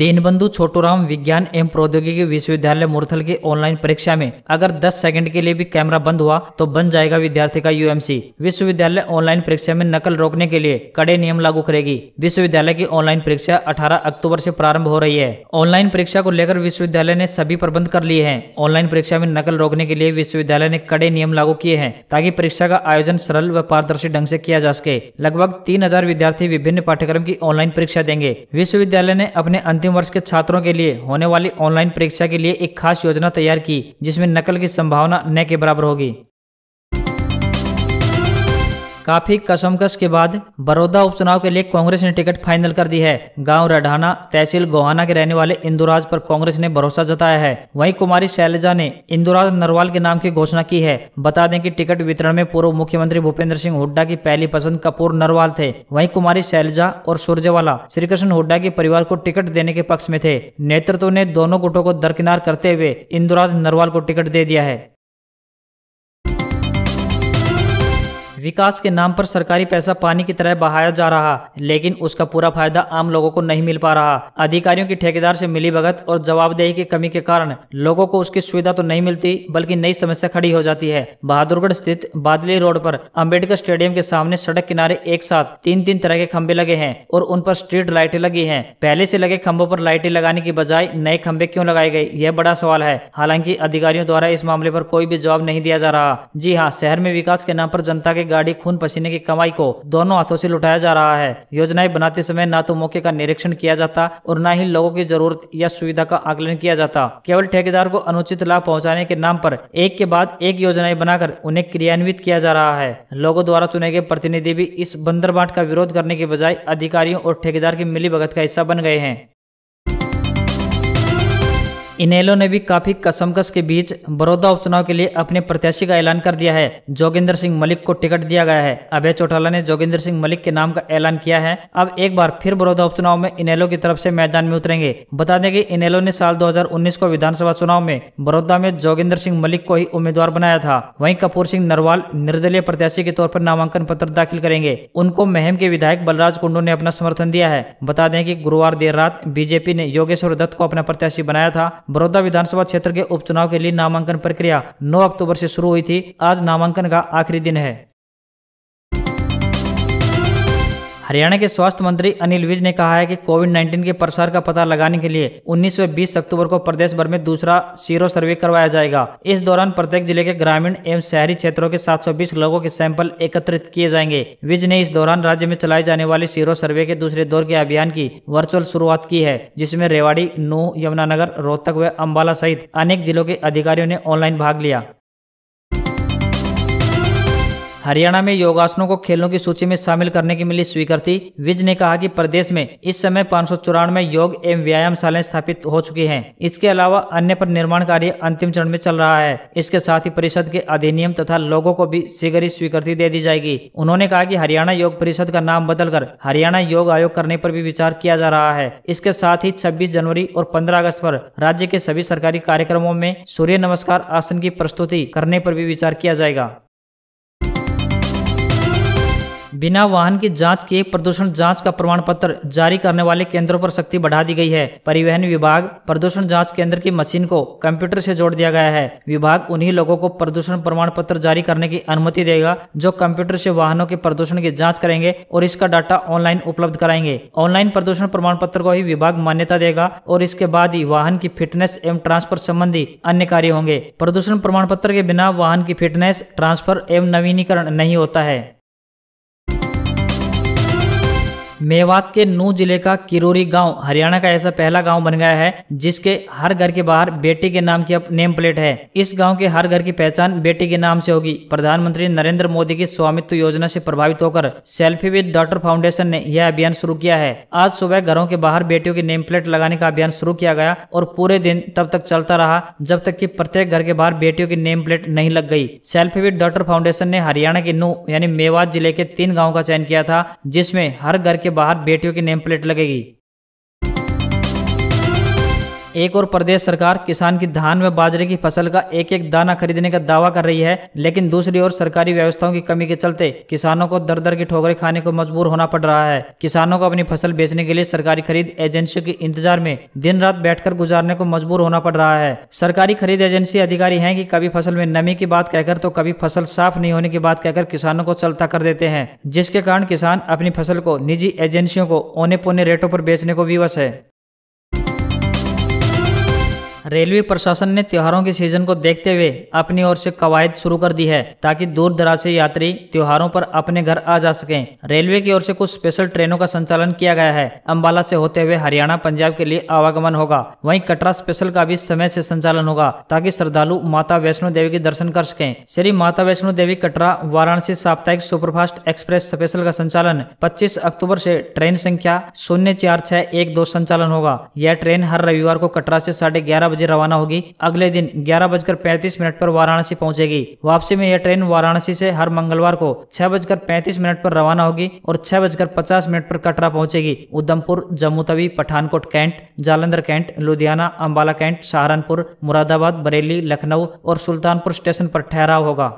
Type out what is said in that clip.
दीनबंधु छोटूराम विज्ञान एवं प्रौद्योगिकी विश्वविद्यालय मुरथल की ऑनलाइन परीक्षा में अगर 10 सेकंड के लिए भी कैमरा बंद हुआ तो बन जाएगा विद्यार्थी का यूएमसी विश्वविद्यालय ऑनलाइन परीक्षा में नकल रोकने के लिए कड़े नियम लागू करेगी विश्वविद्यालय की ऑनलाइन परीक्षा अठारह अक्टूबर ऐसी प्रारंभ हो रही है ऑनलाइन परीक्षा को लेकर विश्वविद्यालय ने सभी प्रबंध कर लिए हैं ऑनलाइन परीक्षा में नकल रोकने के लिए विश्वविद्यालय ने कड़े नियम लागू किए हैं ताकि परीक्षा का आयोजन सरल व पारदर्शी ढंग से किया जा सके लगभग तीन विद्यार्थी विभिन्न पाठ्यक्रम की ऑनलाइन परीक्षा देंगे विश्वविद्यालय ने अपने अंतिम अंतिम वर्ष के छात्रों के लिए होने वाली ऑनलाइन परीक्षा के लिए एक खास योजना तैयार की जिसमें नकल की संभावना न के बराबर होगी काफी कसमकस के बाद बड़ौदा उपचुनाव के लिए कांग्रेस ने टिकट फाइनल कर दी है गांव रढाना तहसील गोहाना के रहने वाले इंदुराज पर कांग्रेस ने भरोसा जताया है वहीं कुमारी शैलजा ने इंदुराज नरवाल के नाम की घोषणा की है बता दें कि टिकट वितरण में पूर्व मुख्यमंत्री भूपेंद्र सिंह हुड्डा की पहली पसंद कपूर नरवाल थे वही कुमारी शैलजा और सुरजेवाला श्री कृष्ण हुड्डा के परिवार को टिकट देने के पक्ष में थे नेतृत्व ने दोनों गुटों को दरकिनार करते हुए इंदुराज नरवाल को टिकट दे दिया है विकास के नाम पर सरकारी पैसा पानी की तरह बहाया जा रहा लेकिन उसका पूरा फायदा आम लोगों को नहीं मिल पा रहा अधिकारियों की ठेकेदार से मिली भगत और जवाबदेही की कमी के कारण लोगों को उसकी सुविधा तो नहीं मिलती बल्कि नई समस्या खड़ी हो जाती है बहादुरगढ़ स्थित बादली रोड पर अम्बेडकर स्टेडियम के सामने सड़क किनारे एक साथ तीन तीन तरह के खम्बे लगे हैं और उन पर स्ट्रीट लाइटें लगी है पहले से लगे खम्बों पर लाइटें लगाने की बजाय नए खंबे क्यों लगाए गए यह बड़ा सवाल है हालांकि अधिकारियों द्वारा इस मामले पर कोई भी जवाब नहीं दिया जा रहा जी हाँ शहर में विकास के नाम पर जनता के गाड़ी खून पसीने की कमाई को दोनों हाथों से लुटाया जा रहा है योजनाएं बनाते समय न तो मौके का निरीक्षण किया जाता और न ही लोगों की जरूरत या सुविधा का आकलन किया जाता केवल ठेकेदार को अनुचित लाभ पहुँचाने के नाम पर एक के बाद एक योजनाएं बनाकर उन्हें क्रियान्वित किया जा रहा है लोगों द्वारा चुने गए प्रतिनिधि भी इस बंदरबाट का विरोध करने के बजाय अधिकारियों और ठेकेदार की मिली भगत का हिस्सा बन गए हैं इनेलो ने भी काफी कसमकस के बीच बड़ौदा उपचुनाव के लिए अपने प्रत्याशी का ऐलान कर दिया है जोगिंदर सिंह मलिक को टिकट दिया गया है अभय चौटाला ने जोगिंदर सिंह मलिक के नाम का ऐलान किया है अब एक बार फिर बड़ौदा उपचुनाव में इनेलो की तरफ से मैदान में उतरेंगे बता दें कि इनेलो ने साल 2019 को विधानसभा चुनाव में बड़ौदा में जोगिंदर सिंह मलिक को ही उम्मीदवार बनाया था वही कपूर सिंह नरवाल निर्दलीय प्रत्याशी के तौर पर नामांकन पत्र दाखिल करेंगे उनको महम के विधायक बलराज कुंडू ने अपना समर्थन दिया है बता दें की गुरुवार देर रात बीजेपी ने योगेश्वर दत्त को अपना प्रत्याशी बनाया था बड़ौदा विधानसभा क्षेत्र के उपचुनाव के लिए नामांकन प्रक्रिया 9 अक्टूबर से शुरू हुई थी आज नामांकन का आखिरी दिन है हरियाणा के स्वास्थ्य मंत्री अनिल विज ने कहा है कि कोविड 19 के प्रसार का पता लगाने के लिए 19 व 20 अक्टूबर को प्रदेश भर में दूसरा सीरो सर्वे करवाया जाएगा इस दौरान प्रत्येक जिले के ग्रामीण एवं शहरी क्षेत्रों के 720 लोगों के सैंपल एकत्रित किए जाएंगे विज ने इस दौरान राज्य में चलाए जाने वाले सीरो सर्वे के दूसरे दौर के अभियान की वर्चुअल शुरुआत की है जिसमे रेवाड़ी नूह यमुनानगर रोहतक व अम्बाला सहित अनेक जिलों के अधिकारियों ने ऑनलाइन भाग लिया हरियाणा में योगासनों को खेलों की सूची में शामिल करने की मिली स्वीकृति विज ने कहा कि प्रदेश में इस समय पाँच योग एवं व्यायाम शालाएं स्थापित हो चुकी हैं। इसके अलावा अन्य पर निर्माण कार्य अंतिम चरण में चल रहा है इसके साथ ही परिषद के अधिनियम तथा लोगों को भी शीघ्र ही स्वीकृति दे दी जाएगी उन्होंने कहा की हरियाणा योग परिषद का नाम बदलकर हरियाणा योग आयोग करने पर भी विचार किया जा रहा है इसके साथ ही छब्बीस जनवरी और पंद्रह अगस्त पर राज्य के सभी सरकारी कार्यक्रमों में सूर्य नमस्कार आसन की प्रस्तुति करने पर भी विचार किया जाएगा बिना वाहन की जांच के प्रदूषण जांच का प्रमाण पत्र जारी करने वाले केंद्रों पर सख्ती बढ़ा दी गई है परिवहन विभाग प्रदूषण जांच केंद्र की मशीन को कंप्यूटर से जोड़ दिया गया है विभाग उन्हीं लोगों को प्रदूषण प्रमाण पत्र जारी करने की अनुमति देगा जो कंप्यूटर से वाहनों के प्रदूषण की जाँच करेंगे और इसका डाटा ऑनलाइन उपलब्ध कराएंगे ऑनलाइन प्रदूषण प्रमाण पत्र को ही विभाग मान्यता देगा और इसके बाद ही वाहन की फिटनेस एवं ट्रांसफर संबंधी अन्य कार्य होंगे प्रदूषण प्रमाण पत्र के बिना वाहन की फिटनेस ट्रांसफर एवं नवीनीकरण नहीं होता है मेवात के नू जिले का किरोरी गांव हरियाणा का ऐसा पहला गांव बन गया है जिसके हर घर के बाहर बेटी के नाम की अब नेम प्लेट है इस गांव के हर घर की पहचान बेटी के नाम से होगी प्रधानमंत्री नरेंद्र मोदी की स्वामित्व योजना से प्रभावित होकर सेल्फी विद डॉटर फाउंडेशन ने यह अभियान शुरू किया है आज सुबह घरों के बाहर बेटियों की नेम प्लेट लगाने का अभियान शुरू किया गया और पूरे दिन तब तक चलता रहा जब तक की प्रत्येक घर के बाहर बेटियों की नेम प्लेट नहीं लग गई सेल्फी विद डॉटर फाउंडेशन ने हरियाणा के नू यानी मेवात जिले के तीन गाँव का चयन किया था जिसमे हर घर के बाहर बेटियों की नेम प्लेट लगेगी एक और प्रदेश सरकार किसान की धान व बाजरे की फसल का एक एक दाना खरीदने का दावा कर रही है लेकिन दूसरी ओर सरकारी व्यवस्थाओं की कमी के चलते किसानों को दर दर की ठोकरें खाने को मजबूर होना पड़ रहा है किसानों को अपनी फसल बेचने के लिए सरकारी खरीद एजेंसियों के इंतजार में दिन रात बैठकर गुजारने को मजबूर होना पड़ रहा है सरकारी खरीद एजेंसी अधिकारी है की कभी फसल में नमी की बात कहकर तो कभी फसल साफ नहीं होने की बात कहकर किसानों को चलता कर देते हैं जिसके कारण किसान अपनी फसल को निजी एजेंसियों को औने पौने रेटों पर बेचने को विवश है रेलवे प्रशासन ने त्योहारों के सीजन को देखते हुए अपनी ओर से कवायद शुरू कर दी है ताकि दूर दराज से यात्री त्योहारों पर अपने घर आ जा सकें रेलवे की ओर से कुछ स्पेशल ट्रेनों का संचालन किया गया है अम्बाला से होते हुए हरियाणा पंजाब के लिए आवागमन होगा वहीं कटरा स्पेशल का भी समय से संचालन होगा ताकि श्रद्धालु माता वैष्णो देवी के दर्शन कर सके श्री माता वैष्णो देवी कटरा वाराणसी साप्ताहिक सुपरफास्ट एक्सप्रेस स्पेशल का संचालन पच्चीस अक्टूबर ऐसी ट्रेन संख्या शून्य चार छह एक दो संचालन होगा यह ट्रेन हर रविवार को कटरा ऐसी साढ़े ग्यारह बजे रवाना होगी अगले दिन ग्यारह बजकर पैंतीस मिनट पर वाराणसी पहुंचेगी वापसी में यह ट्रेन वाराणसी से हर मंगलवार को छह बजकर पैंतीस मिनट पर रवाना होगी और छह बजकर पचास मिनट पर कटरा पहुंचेगी Udhampur Jammu Tawi Pathankot cantt Jalandhar cantt Ludhiana Ambala cantt Saharanpur Moradabad Bareilly Lucknow और सुल्तानपुर स्टेशन पर ठहराव होगा